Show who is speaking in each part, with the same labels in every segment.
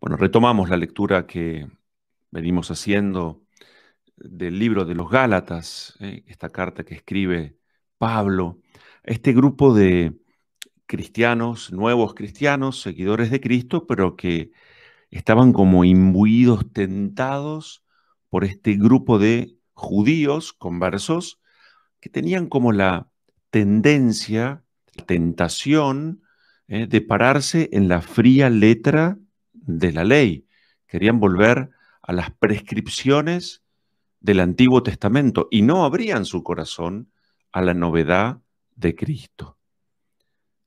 Speaker 1: Bueno, retomamos la lectura que venimos haciendo del libro de los Gálatas, eh, esta carta que escribe Pablo, este grupo de cristianos, nuevos cristianos, seguidores de Cristo, pero que estaban como imbuidos, tentados por este grupo de judíos conversos que tenían como la tendencia, la tentación eh, de pararse en la fría letra de la ley, querían volver a las prescripciones del Antiguo Testamento y no abrían su corazón a la novedad de Cristo.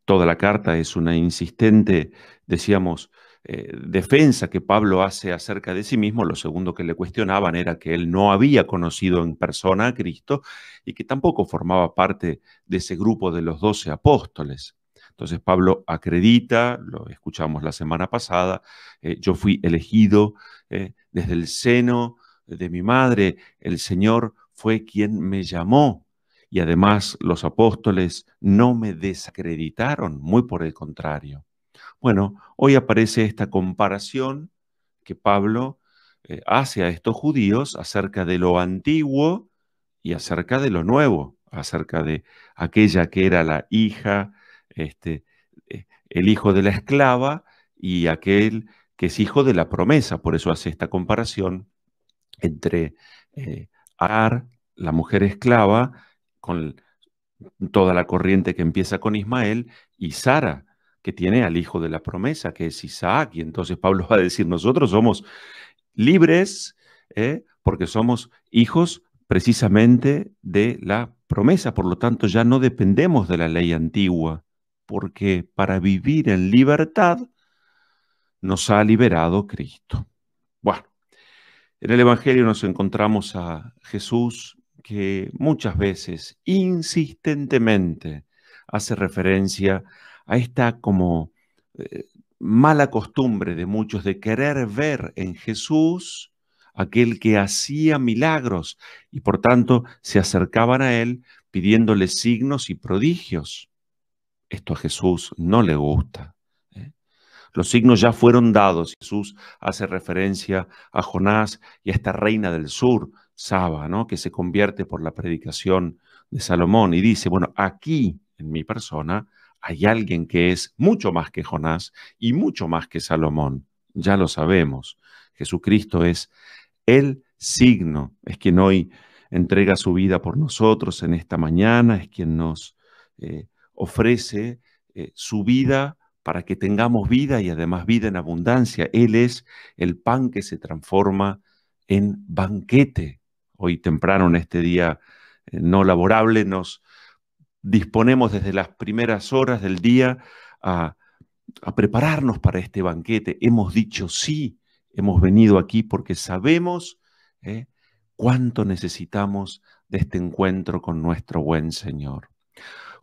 Speaker 1: Toda la carta es una insistente, decíamos, eh, defensa que Pablo hace acerca de sí mismo. Lo segundo que le cuestionaban era que él no había conocido en persona a Cristo y que tampoco formaba parte de ese grupo de los doce apóstoles. Entonces Pablo acredita, lo escuchamos la semana pasada, eh, yo fui elegido eh, desde el seno de mi madre, el Señor fue quien me llamó. Y además los apóstoles no me desacreditaron, muy por el contrario. Bueno, hoy aparece esta comparación que Pablo eh, hace a estos judíos acerca de lo antiguo y acerca de lo nuevo, acerca de aquella que era la hija este, eh, el hijo de la esclava y aquel que es hijo de la promesa. Por eso hace esta comparación entre eh, Ar, la mujer esclava, con toda la corriente que empieza con Ismael, y Sara, que tiene al hijo de la promesa, que es Isaac. Y entonces Pablo va a decir, nosotros somos libres ¿eh? porque somos hijos precisamente de la promesa, por lo tanto ya no dependemos de la ley antigua, porque para vivir en libertad nos ha liberado Cristo. Bueno, en el Evangelio nos encontramos a Jesús que muchas veces insistentemente hace referencia a esta como eh, mala costumbre de muchos de querer ver en Jesús aquel que hacía milagros y por tanto se acercaban a él pidiéndole signos y prodigios. Esto a Jesús no le gusta. ¿eh? Los signos ya fueron dados. Jesús hace referencia a Jonás y a esta reina del sur, Saba, que se convierte por la predicación de Salomón y dice, bueno, aquí en mi persona hay alguien que es mucho más que Jonás y mucho más que Salomón. Ya lo sabemos. Jesucristo es el signo, es quien hoy entrega su vida por nosotros en esta mañana, es quien nos eh, ofrece eh, su vida para que tengamos vida y además vida en abundancia. Él es el pan que se transforma en banquete. Hoy temprano en este día eh, no laborable nos disponemos desde las primeras horas del día a, prepararnos para este banquete. Hemos dicho sí, hemos venido aquí porque sabemos eh, cuánto necesitamos de este encuentro con nuestro buen Señor.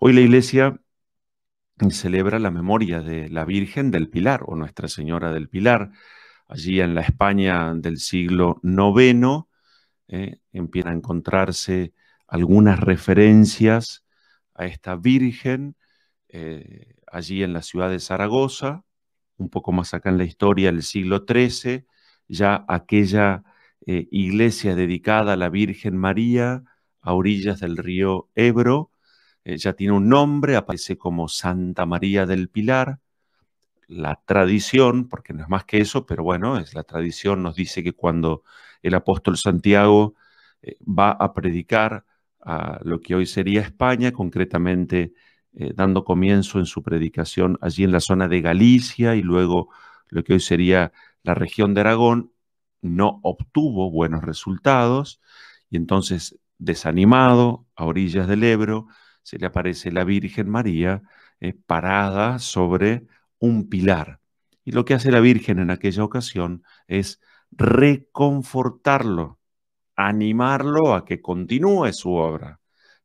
Speaker 1: Hoy la iglesia celebra la memoria de la Virgen del Pilar o Nuestra Señora del Pilar. Allí en la España del siglo IX eh, empiezan a encontrarse algunas referencias a esta Virgen eh, allí en la ciudad de Zaragoza, un poco más acá en la historia del siglo XIII, ya aquella eh, iglesia dedicada a la Virgen María a orillas del río Ebro, eh, ya tiene un nombre, aparece como Santa María del Pilar. La tradición, porque no es más que eso, pero bueno, es la tradición, nos dice que cuando el apóstol Santiago eh, va a predicar a lo que hoy sería España, concretamente eh, dando comienzo en su predicación allí en la zona de Galicia y luego lo que hoy sería la región de Aragón, no obtuvo buenos resultados y entonces, desanimado, a orillas del Ebro, se le aparece la Virgen María eh, parada sobre un pilar. Y lo que hace la Virgen en aquella ocasión es reconfortarlo, animarlo a que continúe su obra.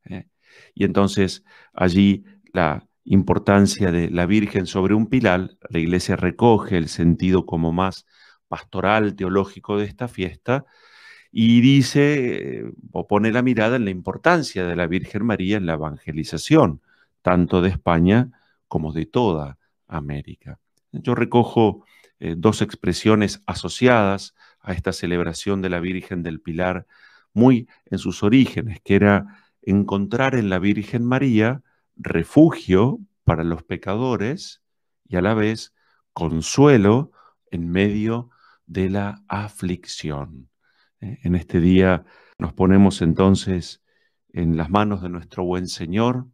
Speaker 1: ¿eh? Y entonces allí la importancia de la Virgen sobre un pilar, la iglesia recoge el sentido como más pastoral, teológico de esta fiesta, y dice eh, o pone la mirada en la importancia de la Virgen María en la evangelización, tanto de España como de toda América. Yo recojo eh, dos expresiones asociadas a esta celebración de la Virgen del Pilar, muy en sus orígenes, que era encontrar en la Virgen María refugio para los pecadores y a la vez consuelo en medio de la aflicción. Eh, en este día nos ponemos entonces en las manos de nuestro buen Señor,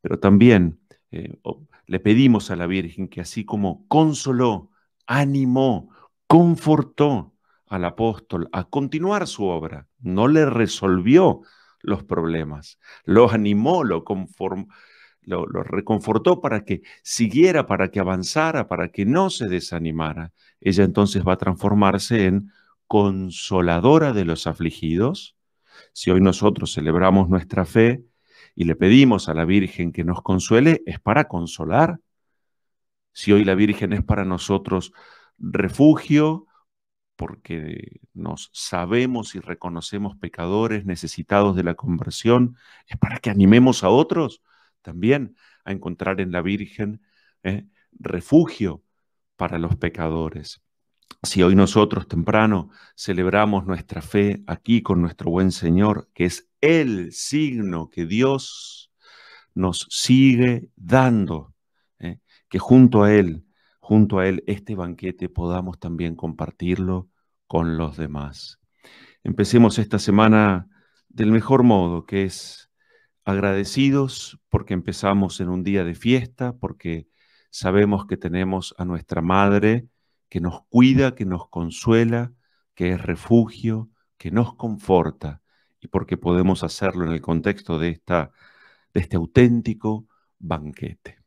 Speaker 1: pero también eh, le pedimos a la Virgen que así como consoló, animó, confortó al apóstol a continuar su obra, no le resolvió los problemas, lo animó, lo reconfortó para que siguiera, para que avanzara, para que no se desanimara. Ella entonces va a transformarse en consoladora de los afligidos, si hoy nosotros celebramos nuestra fe y le pedimos a la Virgen que nos consuele, es para consolar. Si hoy la Virgen es para nosotros refugio, porque nos sabemos y reconocemos pecadores necesitados de la conversión, es para que animemos a otros también a encontrar en la Virgen eh, refugio para los pecadores. Si hoy nosotros temprano celebramos nuestra fe aquí con nuestro buen Señor, que es el signo que Dios nos sigue dando, ¿eh? que junto a Él, junto a Él, este banquete podamos también compartirlo con los demás. Empecemos esta semana del mejor modo, que es agradecidos porque empezamos en un día de fiesta, porque sabemos que tenemos a nuestra Madre, que nos cuida, que nos consuela, que es refugio, que nos conforta, y porque podemos hacerlo en el contexto de, esta, de este auténtico banquete.